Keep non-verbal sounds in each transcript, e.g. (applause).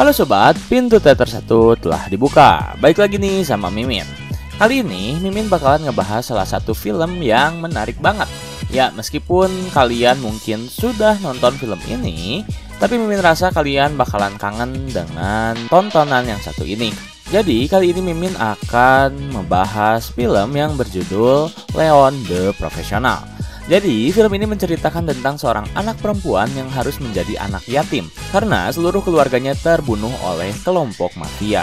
Halo sobat, pintu teater satu telah dibuka. Baik lagi nih sama Mimin. Kali ini Mimin bakalan ngebahas salah satu film yang menarik banget. Ya, meskipun kalian mungkin sudah nonton film ini, tapi Mimin rasa kalian bakalan kangen dengan tontonan yang satu ini. Jadi, kali ini Mimin akan membahas film yang berjudul Leon the Professional. Jadi, film ini menceritakan tentang seorang anak perempuan yang harus menjadi anak yatim karena seluruh keluarganya terbunuh oleh kelompok mafia.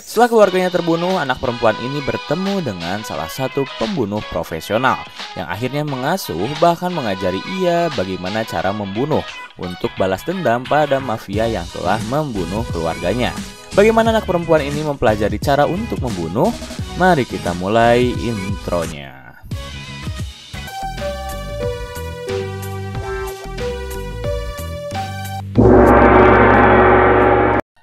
Setelah keluarganya terbunuh, anak perempuan ini bertemu dengan salah satu pembunuh profesional yang akhirnya mengasuh bahkan mengajari ia bagaimana cara membunuh untuk balas dendam pada mafia yang telah membunuh keluarganya. Bagaimana anak perempuan ini mempelajari cara untuk membunuh? Mari kita mulai intronya.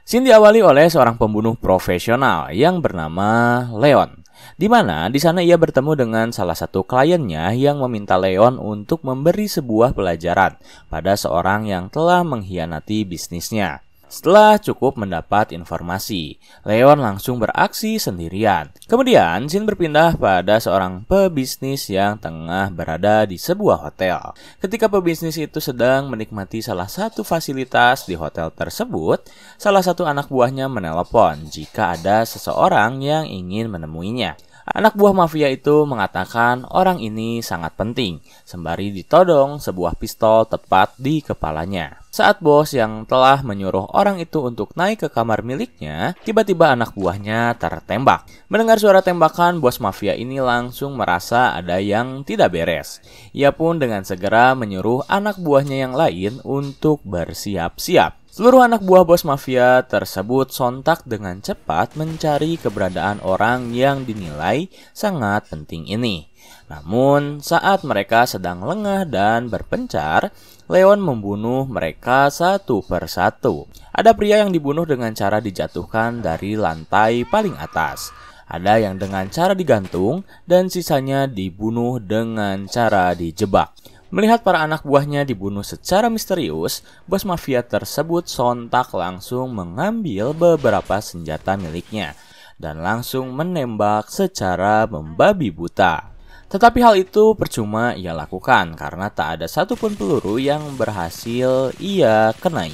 Scene diawali oleh seorang pembunuh profesional yang bernama Leon, di mana di sana ia bertemu dengan salah satu kliennya yang meminta Leon untuk memberi sebuah pelajaran pada seorang yang telah mengkhianati bisnisnya. Setelah cukup mendapat informasi, Leon langsung beraksi sendirian. Kemudian, Jin berpindah pada seorang pebisnis yang tengah berada di sebuah hotel. Ketika pebisnis itu sedang menikmati salah satu fasilitas di hotel tersebut, salah satu anak buahnya menelpon jika ada seseorang yang ingin menemuinya. Anak buah mafia itu mengatakan orang ini sangat penting, sembari ditodong sebuah pistol tepat di kepalanya. Saat bos yang telah menyuruh orang itu untuk naik ke kamar miliknya, tiba-tiba anak buahnya tertembak. Mendengar suara tembakan, bos mafia ini langsung merasa ada yang tidak beres. Ia pun dengan segera menyuruh anak buahnya yang lain untuk bersiap-siap. Seluruh anak buah bos mafia tersebut sontak dengan cepat mencari keberadaan orang yang dinilai sangat penting ini. Namun, saat mereka sedang lengah dan berpencar, Leon membunuh mereka satu persatu. Ada pria yang dibunuh dengan cara dijatuhkan dari lantai paling atas ada yang dengan cara digantung, dan sisanya dibunuh dengan cara dijebak. Melihat para anak buahnya dibunuh secara misterius, bos mafia tersebut sontak langsung mengambil beberapa senjata miliknya dan langsung menembak secara membabi buta. Tetapi hal itu percuma ia lakukan karena tak ada satupun peluru yang berhasil ia kenai.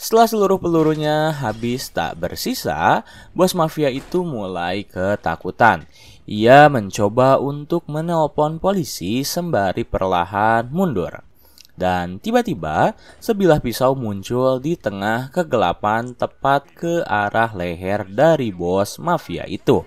Setelah seluruh pelurunya habis tak bersisa, bos mafia itu mulai ketakutan. Ia mencoba untuk menelpon polisi sembari perlahan mundur. Dan tiba-tiba sebilah pisau muncul di tengah kegelapan tepat ke arah leher dari bos mafia itu.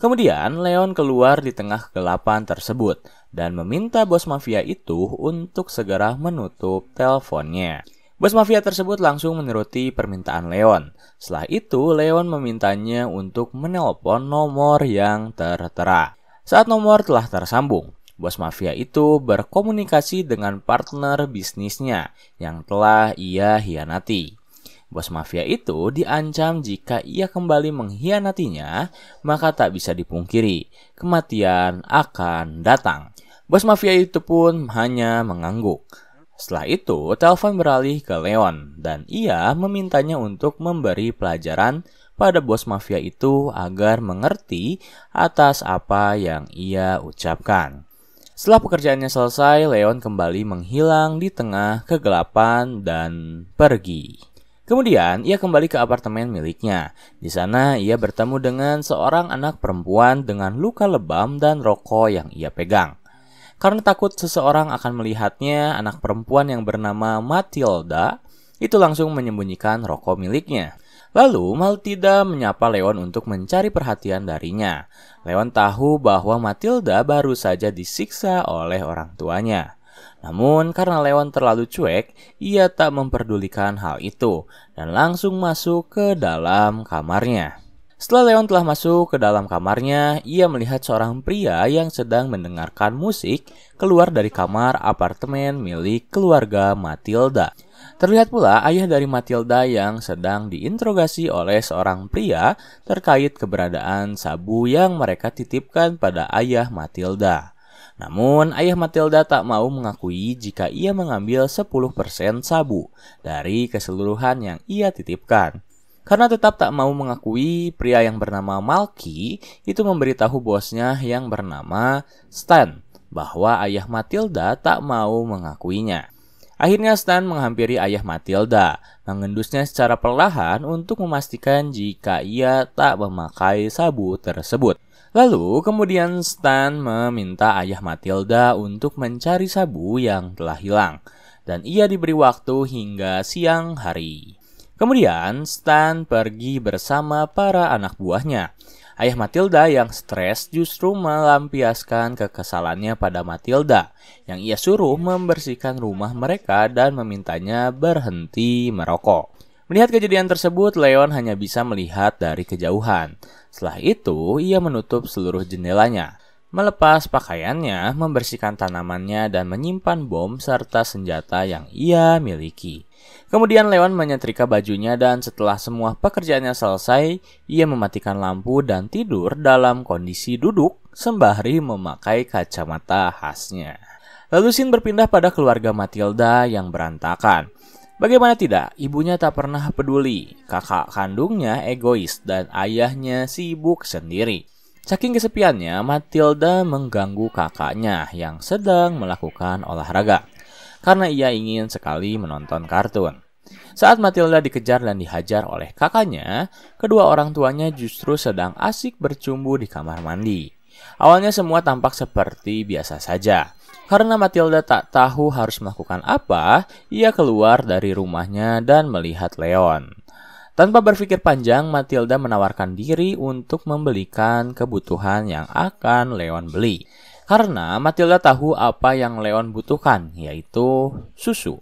Kemudian Leon keluar di tengah kegelapan tersebut dan meminta bos mafia itu untuk segera menutup teleponnya. Bos mafia tersebut langsung menuruti permintaan Leon. Setelah itu, Leon memintanya untuk menelpon nomor yang tertera. Saat nomor telah tersambung, bos mafia itu berkomunikasi dengan partner bisnisnya yang telah ia hianati. Bos mafia itu diancam jika ia kembali menghianatinya, maka tak bisa dipungkiri, kematian akan datang. Bos mafia itu pun hanya mengangguk. Setelah itu, telepon beralih ke Leon dan ia memintanya untuk memberi pelajaran pada bos mafia itu agar mengerti atas apa yang ia ucapkan. Setelah pekerjaannya selesai, Leon kembali menghilang di tengah kegelapan dan pergi. Kemudian, ia kembali ke apartemen miliknya. Di sana, ia bertemu dengan seorang anak perempuan dengan luka lebam dan rokok yang ia pegang karena takut seseorang akan melihatnya anak perempuan yang bernama Matilda itu langsung menyembunyikan rokok miliknya. Lalu Matilda menyapa Leon untuk mencari perhatian darinya. Leon tahu bahwa Matilda baru saja disiksa oleh orang tuanya. Namun karena Leon terlalu cuek, ia tak memperdulikan hal itu dan langsung masuk ke dalam kamarnya. Setelah Leon telah masuk ke dalam kamarnya, ia melihat seorang pria yang sedang mendengarkan musik keluar dari kamar apartemen milik keluarga Matilda. Terlihat pula ayah dari Matilda yang sedang diinterogasi oleh seorang pria terkait keberadaan sabu yang mereka titipkan pada ayah Matilda. Namun, ayah Matilda tak mau mengakui jika ia mengambil 10% sabu dari keseluruhan yang ia titipkan. Karena tetap tak mau mengakui pria yang bernama Malki itu memberitahu bosnya yang bernama Stan bahwa ayah Matilda tak mau mengakuinya. Akhirnya Stan menghampiri ayah Matilda, mengendusnya secara perlahan untuk memastikan jika ia tak memakai sabu tersebut. Lalu kemudian Stan meminta ayah Matilda untuk mencari sabu yang telah hilang, dan ia diberi waktu hingga siang hari. Kemudian, Stan pergi bersama para anak buahnya. Ayah Matilda yang stres justru melampiaskan kekesalannya pada Matilda, yang ia suruh membersihkan rumah mereka dan memintanya berhenti merokok. Melihat kejadian tersebut, Leon hanya bisa melihat dari kejauhan. Setelah itu, ia menutup seluruh jendelanya, melepas pakaiannya, membersihkan tanamannya, dan menyimpan bom serta senjata yang ia miliki. Kemudian Leon menyetrika bajunya dan setelah semua pekerjaannya selesai, ia mematikan lampu dan tidur dalam kondisi duduk sembari memakai kacamata khasnya. Lalu Sin berpindah pada keluarga Matilda yang berantakan. Bagaimana tidak, ibunya tak pernah peduli, kakak kandungnya egois dan ayahnya sibuk sendiri. Saking kesepiannya, Matilda mengganggu kakaknya yang sedang melakukan olahraga karena ia ingin sekali menonton kartun. Saat Matilda dikejar dan dihajar oleh kakaknya, kedua orang tuanya justru sedang asik bercumbu di kamar mandi. Awalnya semua tampak seperti biasa saja. Karena Matilda tak tahu harus melakukan apa, ia keluar dari rumahnya dan melihat Leon. Tanpa berpikir panjang, Matilda menawarkan diri untuk membelikan kebutuhan yang akan Leon beli. Karena Matilda tahu apa yang Leon butuhkan, yaitu susu.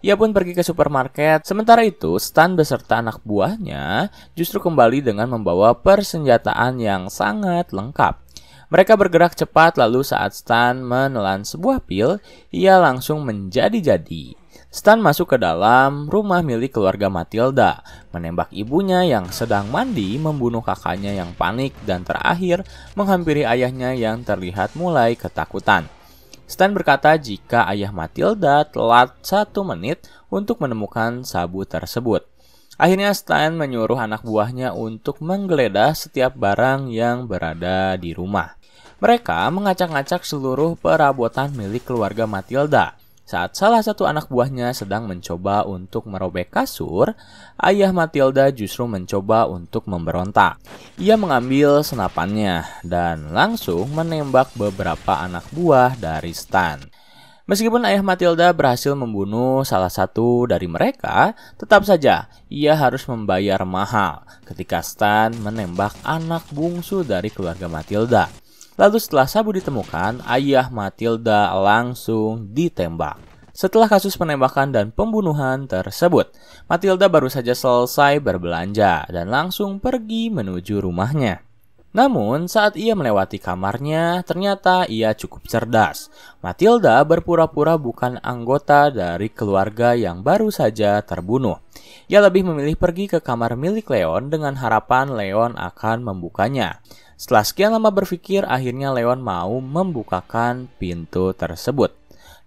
Ia pun pergi ke supermarket. Sementara itu, Stan beserta anak buahnya justru kembali dengan membawa persenjataan yang sangat lengkap. Mereka bergerak cepat lalu saat Stan menelan sebuah pil, ia langsung menjadi-jadi. Stan masuk ke dalam rumah milik keluarga Matilda, menembak ibunya yang sedang mandi, membunuh kakaknya yang panik, dan terakhir menghampiri ayahnya yang terlihat mulai ketakutan. Stan berkata jika ayah Matilda telat satu menit untuk menemukan sabu tersebut. Akhirnya Stan menyuruh anak buahnya untuk menggeledah setiap barang yang berada di rumah. Mereka mengacak-acak seluruh perabotan milik keluarga Matilda. Saat salah satu anak buahnya sedang mencoba untuk merobek kasur, ayah Matilda justru mencoba untuk memberontak. Ia mengambil senapannya dan langsung menembak beberapa anak buah dari Stan. Meskipun ayah Matilda berhasil membunuh salah satu dari mereka, tetap saja ia harus membayar mahal ketika Stan menembak anak bungsu dari keluarga Matilda. Lalu setelah sabu ditemukan, ayah Matilda langsung ditembak. Setelah kasus penembakan dan pembunuhan tersebut, Matilda baru saja selesai berbelanja dan langsung pergi menuju rumahnya. Namun, saat ia melewati kamarnya, ternyata ia cukup cerdas. Matilda berpura-pura bukan anggota dari keluarga yang baru saja terbunuh. Ia lebih memilih pergi ke kamar milik Leon dengan harapan Leon akan membukanya. Setelah sekian lama berpikir, akhirnya Leon mau membukakan pintu tersebut.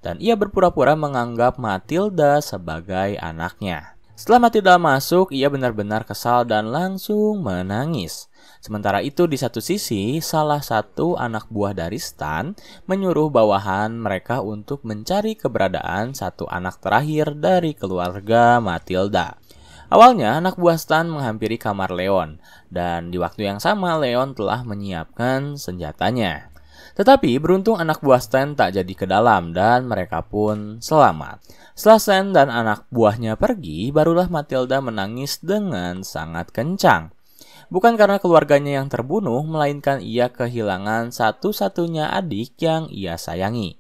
Dan ia berpura-pura menganggap Matilda sebagai anaknya. Setelah Matilda masuk, ia benar-benar kesal dan langsung menangis. Sementara itu di satu sisi, salah satu anak buah dari Stan menyuruh bawahan mereka untuk mencari keberadaan satu anak terakhir dari keluarga Matilda. Awalnya, anak buah Stan menghampiri kamar Leon, dan di waktu yang sama Leon telah menyiapkan senjatanya. Tetapi beruntung anak buah Stan tak jadi ke dalam dan mereka pun selamat. Setelah Stan dan anak buahnya pergi, barulah Matilda menangis dengan sangat kencang. Bukan karena keluarganya yang terbunuh, melainkan ia kehilangan satu-satunya adik yang ia sayangi.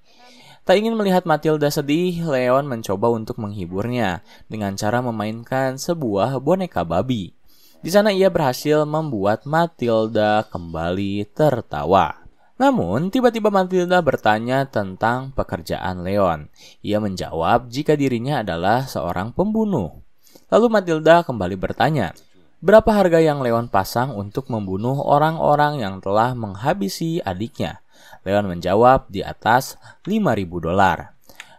Tak ingin melihat Matilda sedih, Leon mencoba untuk menghiburnya dengan cara memainkan sebuah boneka babi. Di sana ia berhasil membuat Matilda kembali tertawa. Namun, tiba-tiba Matilda bertanya tentang pekerjaan Leon. Ia menjawab jika dirinya adalah seorang pembunuh. Lalu Matilda kembali bertanya, berapa harga yang Leon pasang untuk membunuh orang-orang yang telah menghabisi adiknya? Leon menjawab di atas 5.000 dolar.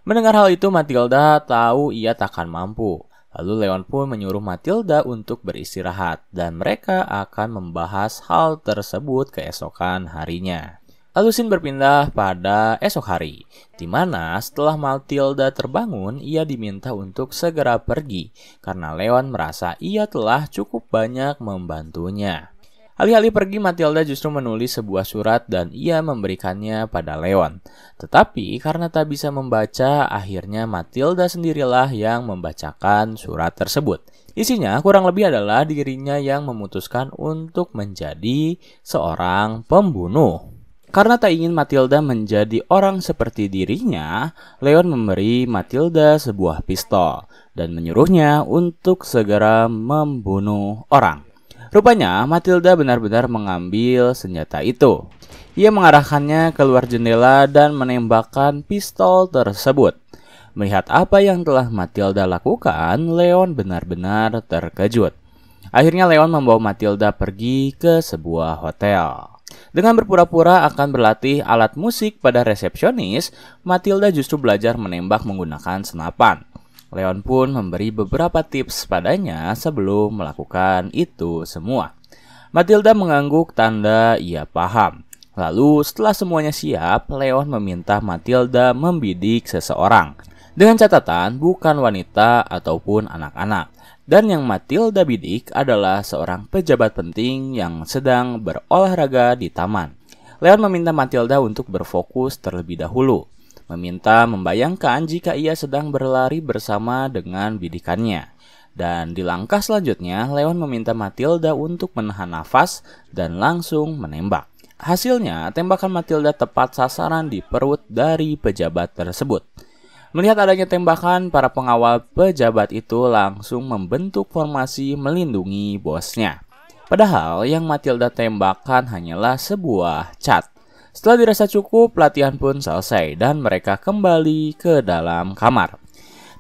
Mendengar hal itu, Matilda tahu ia takkan mampu. Lalu Leon pun menyuruh Matilda untuk beristirahat dan mereka akan membahas hal tersebut keesokan harinya. Lalu Sin berpindah pada esok hari, di mana setelah Matilda terbangun, ia diminta untuk segera pergi karena Leon merasa ia telah cukup banyak membantunya. Alih-alih pergi, Matilda justru menulis sebuah surat dan ia memberikannya pada Leon. Tetapi karena tak bisa membaca, akhirnya Matilda sendirilah yang membacakan surat tersebut. Isinya kurang lebih adalah dirinya yang memutuskan untuk menjadi seorang pembunuh. Karena tak ingin Matilda menjadi orang seperti dirinya, Leon memberi Matilda sebuah pistol dan menyuruhnya untuk segera membunuh orang. Rupanya Matilda benar-benar mengambil senjata itu. Ia mengarahkannya keluar jendela dan menembakkan pistol tersebut. Melihat apa yang telah Matilda lakukan, Leon benar-benar terkejut. Akhirnya Leon membawa Matilda pergi ke sebuah hotel. Dengan berpura-pura akan berlatih alat musik pada resepsionis, Matilda justru belajar menembak menggunakan senapan. Leon pun memberi beberapa tips padanya sebelum melakukan itu semua. Matilda mengangguk tanda ia paham. Lalu setelah semuanya siap, Leon meminta Matilda membidik seseorang. Dengan catatan bukan wanita ataupun anak-anak. Dan yang Matilda bidik adalah seorang pejabat penting yang sedang berolahraga di taman. Leon meminta Matilda untuk berfokus terlebih dahulu meminta membayangkan jika ia sedang berlari bersama dengan bidikannya. Dan di langkah selanjutnya, Leon meminta Matilda untuk menahan nafas dan langsung menembak. Hasilnya, tembakan Matilda tepat sasaran di perut dari pejabat tersebut. Melihat adanya tembakan, para pengawal pejabat itu langsung membentuk formasi melindungi bosnya. Padahal yang Matilda tembakan hanyalah sebuah cat. Setelah dirasa cukup, latihan pun selesai dan mereka kembali ke dalam kamar.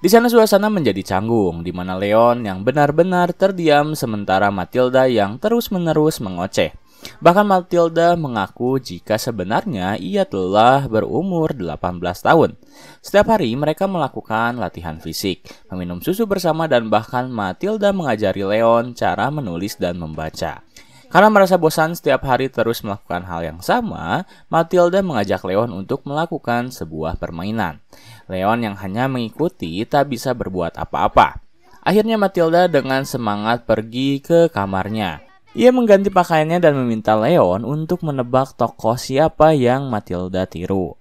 Di sana suasana menjadi canggung, di mana Leon yang benar-benar terdiam sementara Matilda yang terus-menerus mengoceh. Bahkan Matilda mengaku jika sebenarnya ia telah berumur 18 tahun. Setiap hari mereka melakukan latihan fisik, meminum susu bersama dan bahkan Matilda mengajari Leon cara menulis dan membaca. Karena merasa bosan setiap hari terus melakukan hal yang sama, Matilda mengajak Leon untuk melakukan sebuah permainan. Leon yang hanya mengikuti tak bisa berbuat apa-apa. Akhirnya Matilda dengan semangat pergi ke kamarnya. Ia mengganti pakaiannya dan meminta Leon untuk menebak tokoh siapa yang Matilda tiru.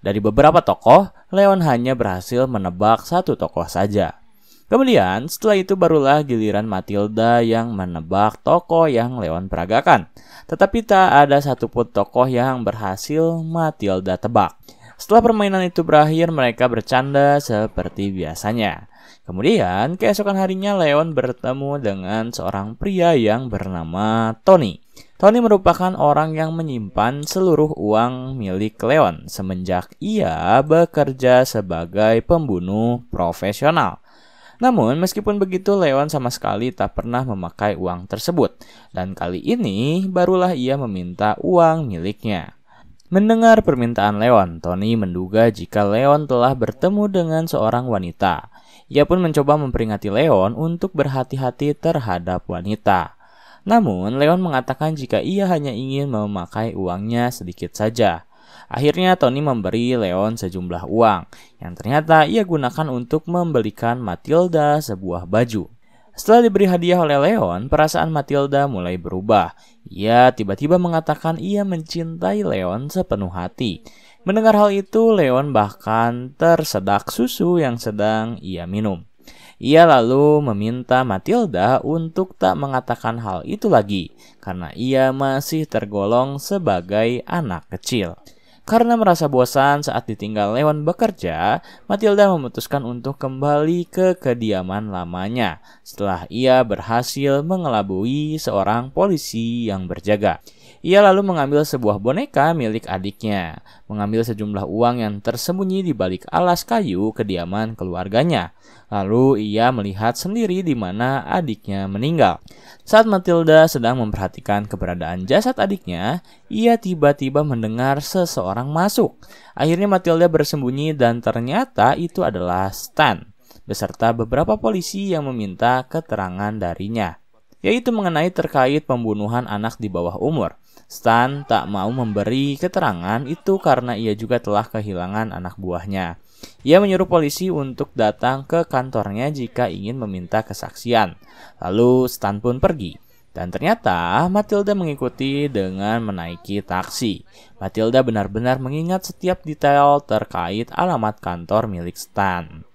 Dari beberapa tokoh, Leon hanya berhasil menebak satu tokoh saja. Kemudian setelah itu barulah giliran Matilda yang menebak tokoh yang Leon peragakan. Tetapi tak ada satupun tokoh yang berhasil Matilda tebak. Setelah permainan itu berakhir, mereka bercanda seperti biasanya. Kemudian, keesokan harinya Leon bertemu dengan seorang pria yang bernama Tony. Tony merupakan orang yang menyimpan seluruh uang milik Leon semenjak ia bekerja sebagai pembunuh profesional. Namun, meskipun begitu, Leon sama sekali tak pernah memakai uang tersebut, dan kali ini barulah ia meminta uang miliknya. Mendengar permintaan Leon, Tony menduga jika Leon telah bertemu dengan seorang wanita. Ia pun mencoba memperingati Leon untuk berhati-hati terhadap wanita. Namun, Leon mengatakan jika ia hanya ingin memakai uangnya sedikit saja. Akhirnya Tony memberi Leon sejumlah uang yang ternyata ia gunakan untuk membelikan Matilda sebuah baju. Setelah diberi hadiah oleh Leon, perasaan Matilda mulai berubah. Ia tiba-tiba mengatakan ia mencintai Leon sepenuh hati. Mendengar hal itu, Leon bahkan tersedak susu yang sedang ia minum. Ia lalu meminta Matilda untuk tak mengatakan hal itu lagi, karena ia masih tergolong sebagai anak kecil. Karena merasa bosan saat ditinggal Leon bekerja, Matilda memutuskan untuk kembali ke kediaman lamanya setelah ia berhasil mengelabui seorang polisi yang berjaga. Ia lalu mengambil sebuah boneka milik adiknya, mengambil sejumlah uang yang tersembunyi di balik alas kayu kediaman keluarganya. Lalu ia melihat sendiri di mana adiknya meninggal. Saat Matilda sedang memperhatikan keberadaan jasad adiknya, ia tiba-tiba mendengar seseorang masuk. Akhirnya Matilda bersembunyi dan ternyata itu adalah Stan beserta beberapa polisi yang meminta keterangan darinya yaitu mengenai terkait pembunuhan anak di bawah umur. Stan tak mau memberi keterangan itu karena ia juga telah kehilangan anak buahnya. Ia menyuruh polisi untuk datang ke kantornya jika ingin meminta kesaksian. Lalu Stan pun pergi. Dan ternyata Matilda mengikuti dengan menaiki taksi. Matilda benar-benar mengingat setiap detail terkait alamat kantor milik Stan.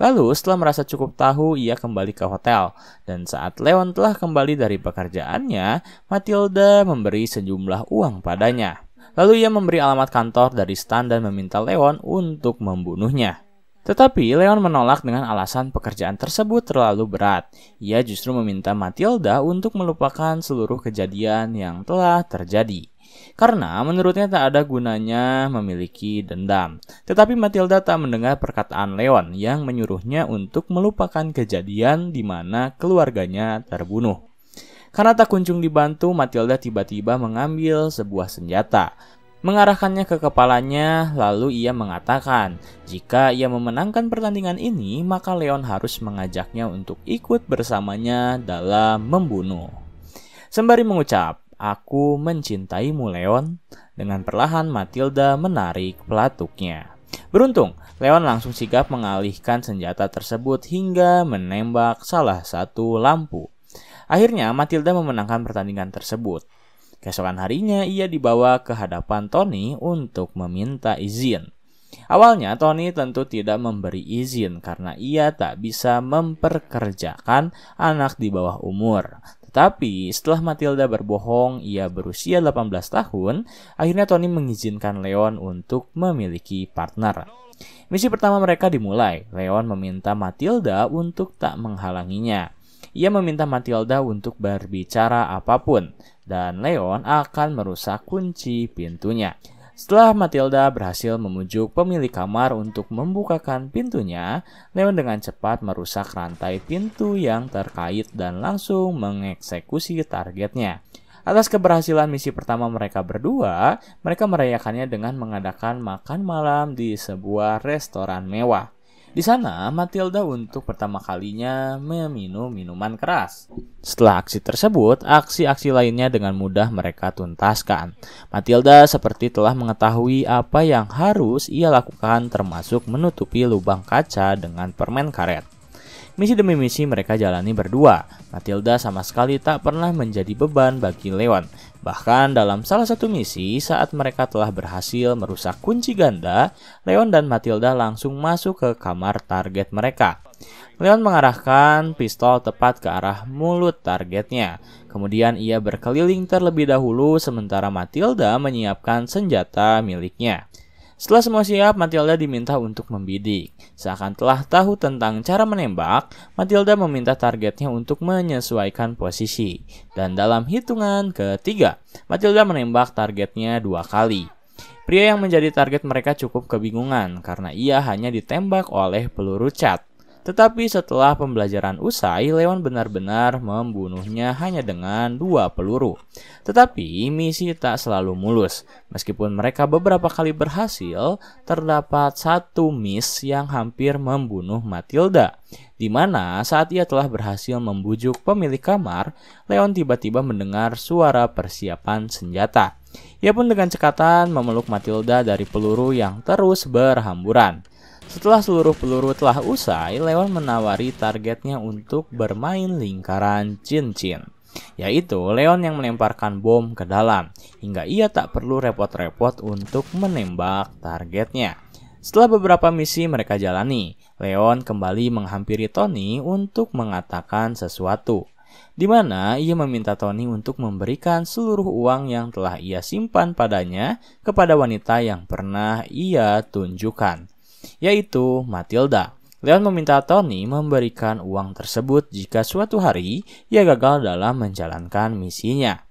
Lalu setelah merasa cukup tahu, ia kembali ke hotel. Dan saat Leon telah kembali dari pekerjaannya, Matilda memberi sejumlah uang padanya. Lalu ia memberi alamat kantor dari Stan dan meminta Leon untuk membunuhnya. Tetapi Leon menolak dengan alasan pekerjaan tersebut terlalu berat. Ia justru meminta Matilda untuk melupakan seluruh kejadian yang telah terjadi. Karena menurutnya tak ada gunanya memiliki dendam. Tetapi Matilda tak mendengar perkataan Leon yang menyuruhnya untuk melupakan kejadian di mana keluarganya terbunuh. Karena tak kunjung dibantu, Matilda tiba-tiba mengambil sebuah senjata, mengarahkannya ke kepalanya, lalu ia mengatakan, jika ia memenangkan pertandingan ini, maka Leon harus mengajaknya untuk ikut bersamanya dalam membunuh. Sembari mengucap, Aku mencintaimu, Leon. Dengan perlahan Matilda menarik pelatuknya. Beruntung, Leon langsung sigap mengalihkan senjata tersebut hingga menembak salah satu lampu. Akhirnya, Matilda memenangkan pertandingan tersebut. Keesokan harinya, ia dibawa ke hadapan Tony untuk meminta izin. Awalnya Tony tentu tidak memberi izin karena ia tak bisa memperkerjakan anak di bawah umur. Tapi setelah Matilda berbohong, ia berusia 18 tahun, akhirnya Tony mengizinkan Leon untuk memiliki partner. Misi pertama mereka dimulai. Leon meminta Matilda untuk tak menghalanginya. Ia meminta Matilda untuk berbicara apapun, dan Leon akan merusak kunci pintunya. Setelah Matilda berhasil memujuk pemilik kamar untuk membukakan pintunya, Leon dengan cepat merusak rantai pintu yang terkait dan langsung mengeksekusi targetnya. Atas keberhasilan misi pertama mereka berdua, mereka merayakannya dengan mengadakan makan malam di sebuah restoran mewah. Di sana, Matilda untuk pertama kalinya meminum minuman keras. Setelah aksi tersebut, aksi-aksi lainnya dengan mudah mereka tuntaskan. Matilda seperti telah mengetahui apa yang harus ia lakukan termasuk menutupi lubang kaca dengan permen karet. Misi demi misi mereka jalani berdua. Matilda sama sekali tak pernah menjadi beban bagi Leon. Bahkan dalam salah satu misi, saat mereka telah berhasil merusak kunci ganda, Leon dan Matilda langsung masuk ke kamar target mereka. Leon mengarahkan pistol tepat ke arah mulut targetnya. Kemudian ia berkeliling terlebih dahulu sementara Matilda menyiapkan senjata miliknya. Setelah semua siap, Matilda diminta untuk membidik. Seakan telah tahu tentang cara menembak, Matilda meminta targetnya untuk menyesuaikan posisi. Dan dalam hitungan ketiga, Matilda menembak targetnya dua kali. Pria yang menjadi target mereka cukup kebingungan karena ia hanya ditembak oleh peluru cat. Tetapi setelah pembelajaran usai, Leon benar-benar membunuhnya hanya dengan dua peluru. Tetapi misi tak selalu mulus. Meskipun mereka beberapa kali berhasil, terdapat satu miss yang hampir membunuh Matilda. Di mana saat ia telah berhasil membujuk pemilik kamar, Leon tiba-tiba mendengar suara persiapan senjata. Ia pun dengan cekatan memeluk Matilda dari peluru yang terus berhamburan. Setelah seluruh peluru telah usai, Leon menawari targetnya untuk bermain lingkaran cincin. Yaitu Leon yang melemparkan bom ke dalam, hingga ia tak perlu repot-repot untuk menembak targetnya. Setelah beberapa misi mereka jalani, Leon kembali menghampiri Tony untuk mengatakan sesuatu. Di mana ia meminta Tony untuk memberikan seluruh uang yang telah ia simpan padanya kepada wanita yang pernah ia tunjukkan yaitu Matilda. Leon meminta Tony memberikan uang tersebut jika suatu hari ia gagal dalam menjalankan misinya.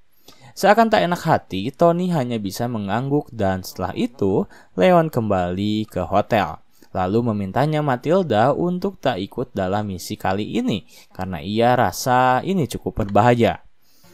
Seakan tak enak hati, Tony hanya bisa mengangguk dan setelah itu Leon kembali ke hotel. Lalu memintanya Matilda untuk tak ikut dalam misi kali ini karena ia rasa ini cukup berbahaya.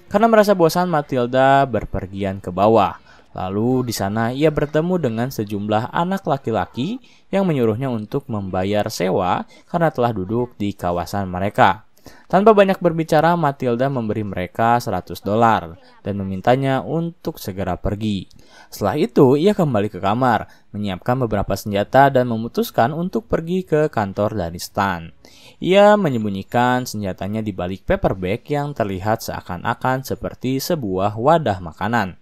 Karena merasa bosan, Matilda berpergian ke bawah. Lalu di sana ia bertemu dengan sejumlah anak laki-laki yang menyuruhnya untuk membayar sewa karena telah duduk di kawasan mereka. Tanpa banyak berbicara, Matilda memberi mereka 100 dolar dan memintanya untuk segera pergi. Setelah itu, ia kembali ke kamar, menyiapkan beberapa senjata dan memutuskan untuk pergi ke kantor dari Stan. Ia menyembunyikan senjatanya di balik paper bag yang terlihat seakan-akan seperti sebuah wadah makanan.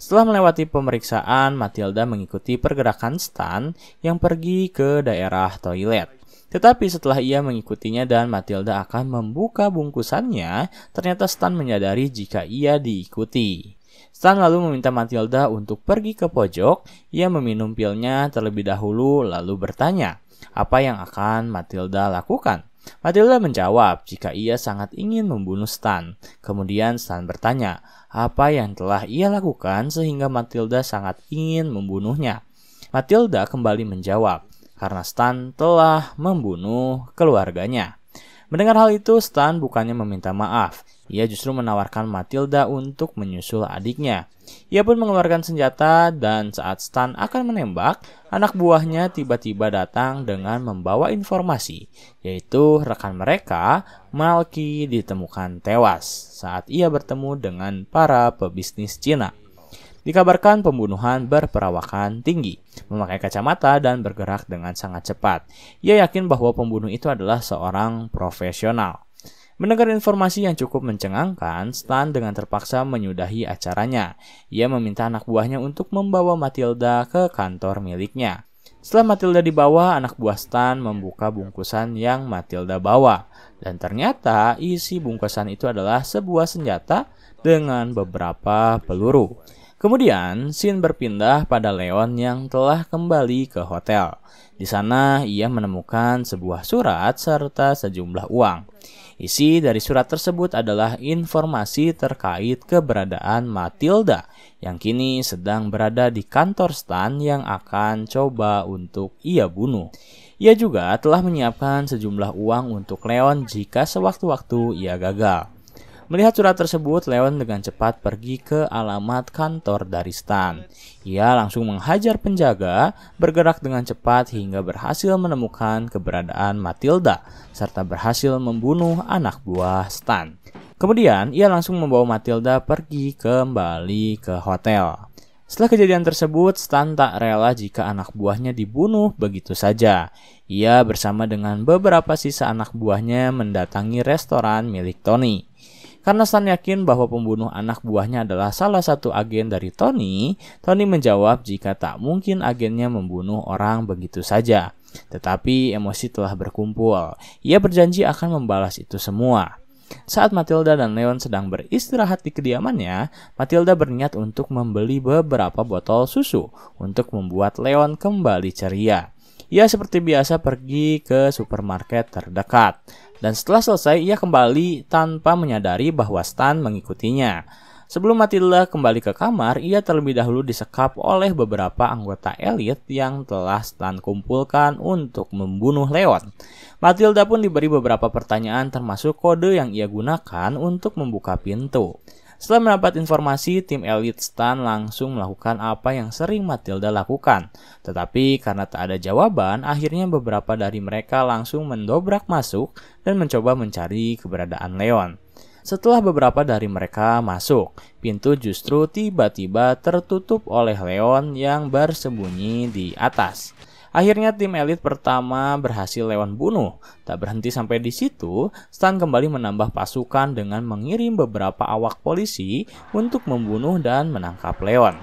Setelah melewati pemeriksaan, Matilda mengikuti pergerakan Stan yang pergi ke daerah toilet. Tetapi setelah ia mengikutinya dan Matilda akan membuka bungkusannya, ternyata Stan menyadari jika ia diikuti. Stan lalu meminta Matilda untuk pergi ke pojok, ia meminum pilnya terlebih dahulu lalu bertanya, apa yang akan Matilda lakukan? Matilda menjawab jika ia sangat ingin membunuh Stan. Kemudian Stan bertanya, apa yang telah ia lakukan sehingga Matilda sangat ingin membunuhnya? Matilda kembali menjawab, karena Stan telah membunuh keluarganya. Mendengar hal itu, Stan bukannya meminta maaf. Ia justru menawarkan Matilda untuk menyusul adiknya. Ia pun mengeluarkan senjata dan saat Stan akan menembak, anak buahnya tiba-tiba datang dengan membawa informasi, yaitu rekan mereka, Malky ditemukan tewas saat ia bertemu dengan para pebisnis Cina. Dikabarkan pembunuhan berperawakan tinggi, memakai kacamata dan bergerak dengan sangat cepat. Ia yakin bahwa pembunuh itu adalah seorang profesional. Mendengar informasi yang cukup mencengangkan, Stan dengan terpaksa menyudahi acaranya. Ia meminta anak buahnya untuk membawa Matilda ke kantor miliknya. Setelah Matilda dibawa, anak buah Stan membuka bungkusan yang Matilda bawa. Dan ternyata isi bungkusan itu adalah sebuah senjata dengan beberapa peluru. Kemudian, Sin berpindah pada Leon yang telah kembali ke hotel. Di sana, ia menemukan sebuah surat serta sejumlah uang. Isi dari surat tersebut adalah informasi terkait keberadaan Matilda yang kini sedang berada di kantor Stan yang akan coba untuk ia bunuh. Ia juga telah menyiapkan sejumlah uang untuk Leon jika sewaktu-waktu ia gagal. Melihat surat tersebut, Leon dengan cepat pergi ke alamat kantor dari Stan. Ia langsung menghajar penjaga, bergerak dengan cepat hingga berhasil menemukan keberadaan Matilda, serta berhasil membunuh anak buah Stan. Kemudian, ia langsung membawa Matilda pergi kembali ke hotel. Setelah kejadian tersebut, Stan tak rela jika anak buahnya dibunuh begitu saja. Ia bersama dengan beberapa sisa anak buahnya mendatangi restoran milik Tony. Karena Stan yakin bahwa pembunuh anak buahnya adalah salah satu agen dari Tony, Tony menjawab jika tak mungkin agennya membunuh orang begitu saja. Tetapi emosi telah berkumpul. Ia berjanji akan membalas itu semua. Saat Matilda dan Leon sedang beristirahat di kediamannya, Matilda berniat untuk membeli beberapa botol susu untuk membuat Leon kembali ceria. Ia seperti biasa pergi ke supermarket terdekat. Dan setelah selesai, ia kembali tanpa menyadari bahwa Stan mengikutinya. Sebelum Matilda kembali ke kamar, ia terlebih dahulu disekap oleh beberapa anggota elit yang telah Stan kumpulkan untuk membunuh Leon. Matilda pun diberi beberapa pertanyaan termasuk kode yang ia gunakan untuk membuka pintu. Setelah mendapat informasi, tim elit Stan langsung melakukan apa yang sering Matilda lakukan. Tetapi karena tak ada jawaban, akhirnya beberapa dari mereka langsung mendobrak masuk dan mencoba mencari keberadaan Leon. Setelah beberapa dari mereka masuk, pintu justru tiba-tiba tertutup oleh Leon yang bersembunyi di atas. Akhirnya tim elit pertama berhasil Lewan bunuh. Tak berhenti sampai di situ, Stan kembali menambah pasukan dengan mengirim beberapa awak polisi untuk membunuh dan menangkap Leon.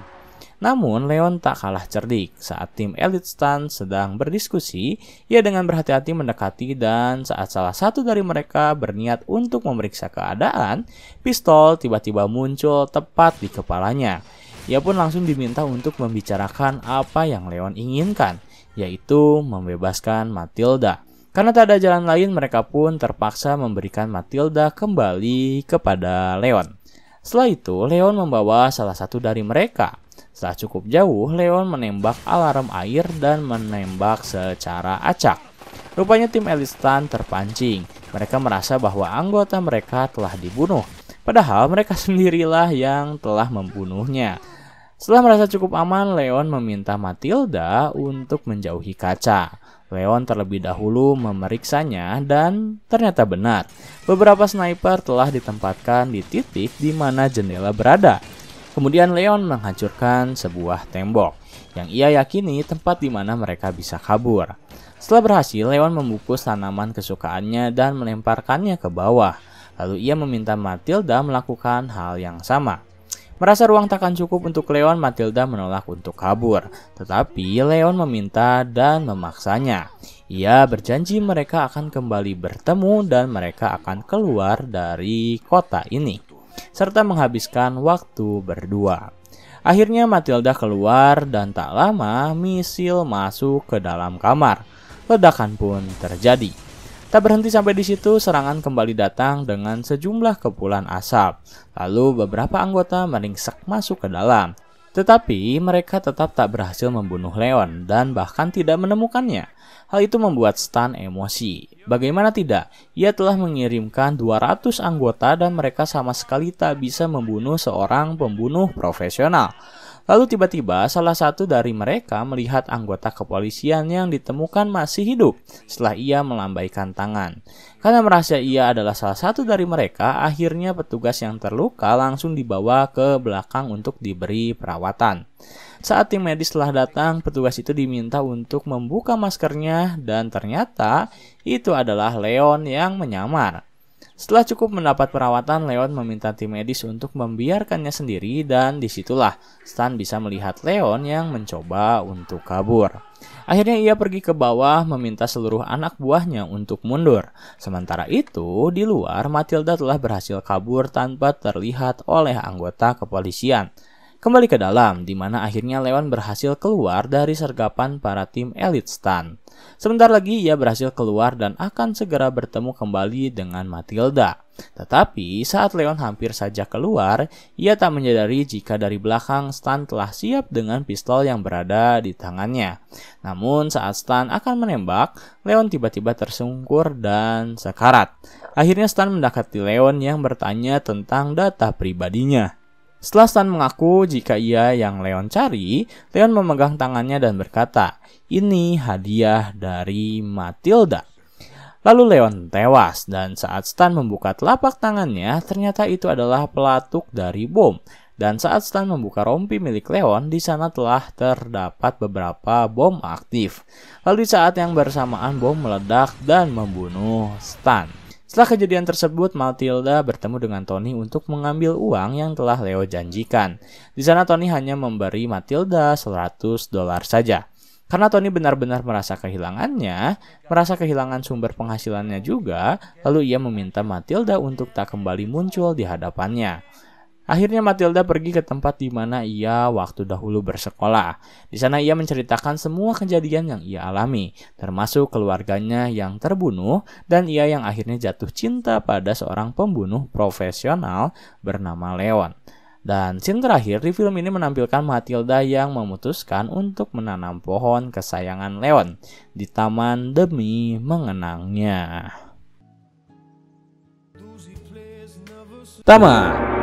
Namun, Leon tak kalah cerdik. Saat tim elit Stan sedang berdiskusi, ia dengan berhati-hati mendekati dan saat salah satu dari mereka berniat untuk memeriksa keadaan, pistol tiba-tiba muncul tepat di kepalanya. Ia pun langsung diminta untuk membicarakan apa yang Leon inginkan yaitu membebaskan Matilda. Karena tak ada jalan lain, mereka pun terpaksa memberikan Matilda kembali kepada Leon. Setelah itu, Leon membawa salah satu dari mereka. Setelah cukup jauh, Leon menembak alarm air dan menembak secara acak. Rupanya tim Elistan terpancing. Mereka merasa bahwa anggota mereka telah dibunuh. Padahal mereka (laughs) sendirilah yang telah membunuhnya. Setelah merasa cukup aman, Leon meminta Matilda untuk menjauhi kaca. Leon terlebih dahulu memeriksanya dan ternyata benar. Beberapa sniper telah ditempatkan di titik di mana jendela berada. Kemudian Leon menghancurkan sebuah tembok yang ia yakini tempat di mana mereka bisa kabur. Setelah berhasil, Leon membungkus tanaman kesukaannya dan melemparkannya ke bawah. Lalu ia meminta Matilda melakukan hal yang sama. Merasa ruang takkan cukup untuk Leon, Matilda menolak untuk kabur. Tetapi Leon meminta dan memaksanya. Ia berjanji mereka akan kembali bertemu dan mereka akan keluar dari kota ini. Serta menghabiskan waktu berdua. Akhirnya Matilda keluar dan tak lama misil masuk ke dalam kamar. Ledakan pun terjadi. Tak berhenti sampai di situ, serangan kembali datang dengan sejumlah kepulan asap. Lalu beberapa anggota meringsek masuk ke dalam. Tetapi mereka tetap tak berhasil membunuh Leon dan bahkan tidak menemukannya. Hal itu membuat Stan emosi. Bagaimana tidak, ia telah mengirimkan 200 anggota dan mereka sama sekali tak bisa membunuh seorang pembunuh profesional. Lalu tiba-tiba salah satu dari mereka melihat anggota kepolisian yang ditemukan masih hidup setelah ia melambaikan tangan. Karena merasa ia adalah salah satu dari mereka, akhirnya petugas yang terluka langsung dibawa ke belakang untuk diberi perawatan. Saat tim medis telah datang, petugas itu diminta untuk membuka maskernya dan ternyata itu adalah Leon yang menyamar. Setelah cukup mendapat perawatan, Leon meminta tim medis untuk membiarkannya sendiri dan disitulah Stan bisa melihat Leon yang mencoba untuk kabur. Akhirnya ia pergi ke bawah meminta seluruh anak buahnya untuk mundur. Sementara itu, di luar Matilda telah berhasil kabur tanpa terlihat oleh anggota kepolisian kembali ke dalam, di mana akhirnya Leon berhasil keluar dari sergapan para tim elit Stan. Sebentar lagi ia berhasil keluar dan akan segera bertemu kembali dengan Matilda. Tetapi saat Leon hampir saja keluar, ia tak menyadari jika dari belakang Stan telah siap dengan pistol yang berada di tangannya. Namun saat Stan akan menembak, Leon tiba-tiba tersungkur dan sekarat. Akhirnya Stan mendekati Leon yang bertanya tentang data pribadinya. Setelah Stan mengaku jika ia yang Leon cari, Leon memegang tangannya dan berkata, ini hadiah dari Matilda. Lalu Leon tewas dan saat Stan membuka telapak tangannya, ternyata itu adalah pelatuk dari bom. Dan saat Stan membuka rompi milik Leon, di sana telah terdapat beberapa bom aktif. Lalu di saat yang bersamaan bom meledak dan membunuh Stan. Setelah kejadian tersebut, Matilda bertemu dengan Tony untuk mengambil uang yang telah Leo janjikan. Di sana Tony hanya memberi Matilda 100 dolar saja. Karena Tony benar-benar merasa kehilangannya, merasa kehilangan sumber penghasilannya juga, lalu ia meminta Matilda untuk tak kembali muncul di hadapannya. Akhirnya Matilda pergi ke tempat di mana ia waktu dahulu bersekolah. Di sana ia menceritakan semua kejadian yang ia alami, termasuk keluarganya yang terbunuh dan ia yang akhirnya jatuh cinta pada seorang pembunuh profesional bernama Leon. Dan scene terakhir di film ini menampilkan Matilda yang memutuskan untuk menanam pohon kesayangan Leon di taman demi mengenangnya. Taman